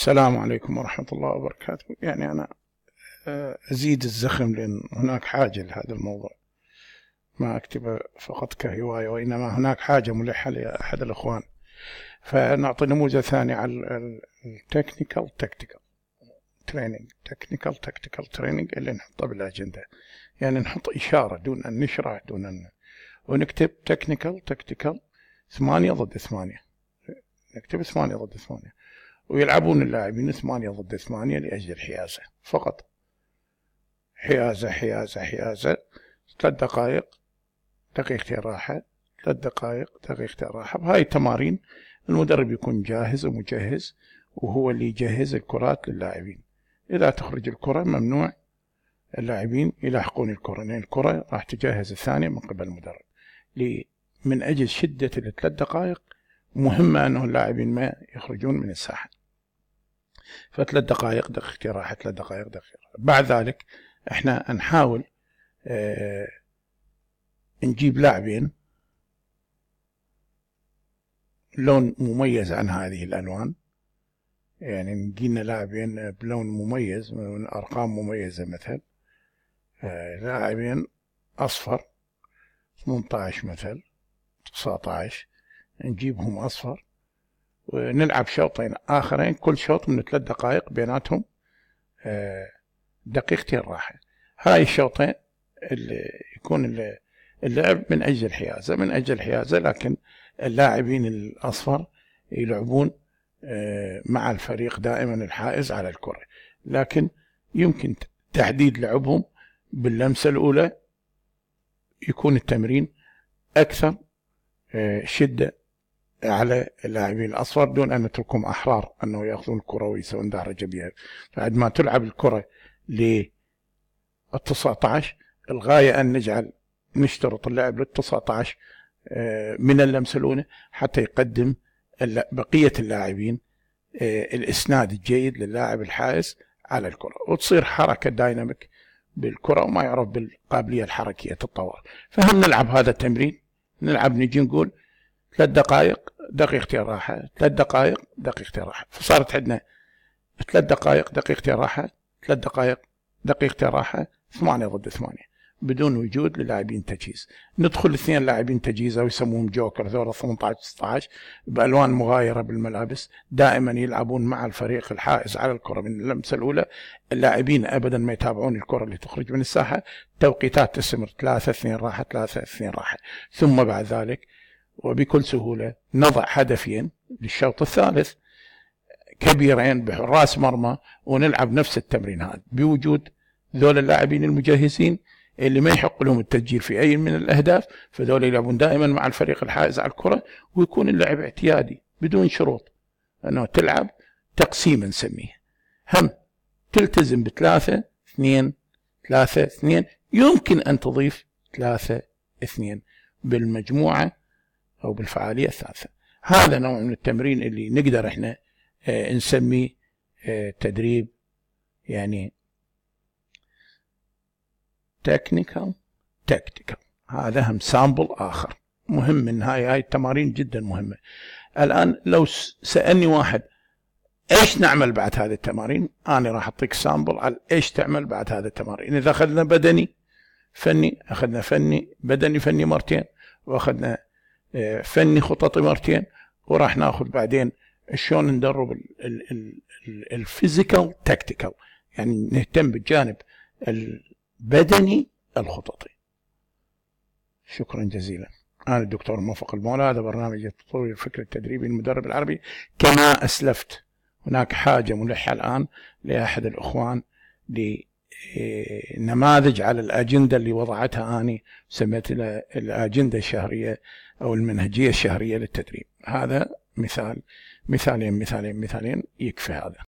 السلام عليكم ورحمة الله وبركاته يعني أنا آه، أزيد الزخم لأن هناك حاجة لهذا الموضوع ما أكتبه فقط كهواية وإنما هناك حاجة ملحة لأحد الأخوان فنعطي نموذج ثاني على التكنيكال تكتيكال تريننج تكنيكال تكتيكال تريننج اللي نحطه بالأجندة يعني نحط إشارة دون أن نشرح دون أن ونكتب تكنيكال تكتيكال ثمانية ضد ثمانية نكتب ثمانية ضد ثمانية ويلعبون اللاعبين ثمانية ضد ثمانية لأجل الحيازة فقط حيازة حيازة حيازة ثلاث دقائق دقيقتين راحة ثلاث دقائق دقيقتين راحة بهاي التمارين المدرب يكون جاهز ومجهز وهو اللي يجهز الكرات للاعبين إذا تخرج الكرة ممنوع اللاعبين يلاحقون الكرة لأن الكرة راح تجهز الثانية من قبل المدرب من أجل شدة الثلاث دقائق مهمة أنه اللاعبين ما يخرجون من الساحة فثلاث دقائق دقيقة راحة ثلاث دقائق دقيقة بعد ذلك احنا نحاول اه نجيب لاعبين لون مميز عن هذه الألوان يعني نجينا لاعبين بلون مميز من أرقام مميزة مثل اه لاعبين أصفر 18 مثل 19 نجيبهم أصفر ونلعب شوطين آخرين كل شوط من ثلاث دقائق بيناتهم آه، دقيقتين راحة هاي الشوطين اللي يكون اللعب من أجل الحيازة من أجل الحيازة لكن اللاعبين الأصفر يلعبون آه، مع الفريق دائما الحائز على الكرة لكن يمكن تحديد لعبهم باللمسة الأولى يكون التمرين أكثر آه، شدة على اللاعبين الاصفر دون ان نتركهم احرار انه ياخذون الكره ويسوون دهرجه بها بعد ما تلعب الكره ل 19 الغايه ان نجعل نشترط اللاعب لل 19 آه، من اللمسه الاولى حتى يقدم بقيه اللاعبين آه، الاسناد الجيد للاعب الحارس على الكره وتصير حركه دايناميك بالكره وما يعرف بالقابليه الحركيه تتطور فهم نلعب هذا التمرين نلعب نجي نقول ثلاث دقائق دقيقتين راحة ثلاث دقائق دقيقتين راحة فصارت عندنا ثلاث دقائق دقيقتين راحة ثلاث دقائق دقيقتين راحة ثمانية ضد ثمانية بدون وجود للاعبين تجهيز ندخل اثنين لاعبين تجهيز او يسموهم جوكر ذولا 18 19 بالوان مغايره بالملابس دائما يلعبون مع الفريق الحائز على الكره من اللمسه الاولى اللاعبين ابدا ما يتابعون الكره اللي تخرج من الساحه توقيتات تستمر 3 2 راحه 3 2 راحه ثم بعد ذلك وبكل سهولة نضع هدفين للشوط الثالث كبيرين بحراس مرمى ونلعب نفس التمرينات بوجود ذول اللاعبين المجهزين اللي ما يحق لهم التسجيل في اي من الاهداف فذول يلعبون دائما مع الفريق الحائز على الكره ويكون اللعب اعتيادي بدون شروط انه تلعب تقسيم نسميه هم تلتزم بثلاثه اثنين ثلاثه اثنين يمكن ان تضيف ثلاثه اثنين بالمجموعه أو بالفعالية الثالثة هذا نوع من التمرين اللي نقدر احنا آه، نسميه آه، تدريب يعني تكنيكال تكتيكال هذا هم سامبل آخر مهم من هاي هاي التمارين جدا مهمة الآن لو سألني واحد ايش نعمل بعد هذه التمارين انا راح اعطيك سامبل على ايش تعمل بعد هذه التمارين اذا اخذنا بدني فني اخذنا فني بدني فني مرتين واخذنا فني خطط مرتين وراح ناخذ بعدين شلون ندرب الفيزيكال تكتيكال يعني نهتم بالجانب البدني الخططي شكرا جزيلا أنا الدكتور موفق المولى هذا برنامج تطوير الفكر التدريبي للمدرب العربي كما أسلفت هناك حاجة ملحة الآن لأحد الأخوان لي إيه، نماذج على الأجندة اللي وضعتها أني سميت الأجندة الشهرية أو المنهجية الشهرية للتدريب هذا مثال مثالين مثالين مثالين يكفي هذا